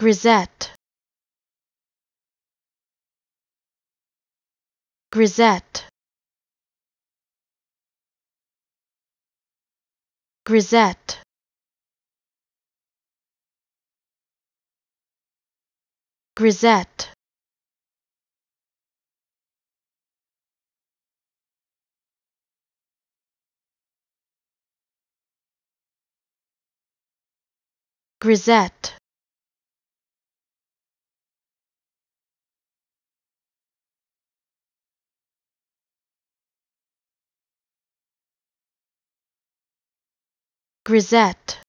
grisette grisette grisette grisette grisette grisette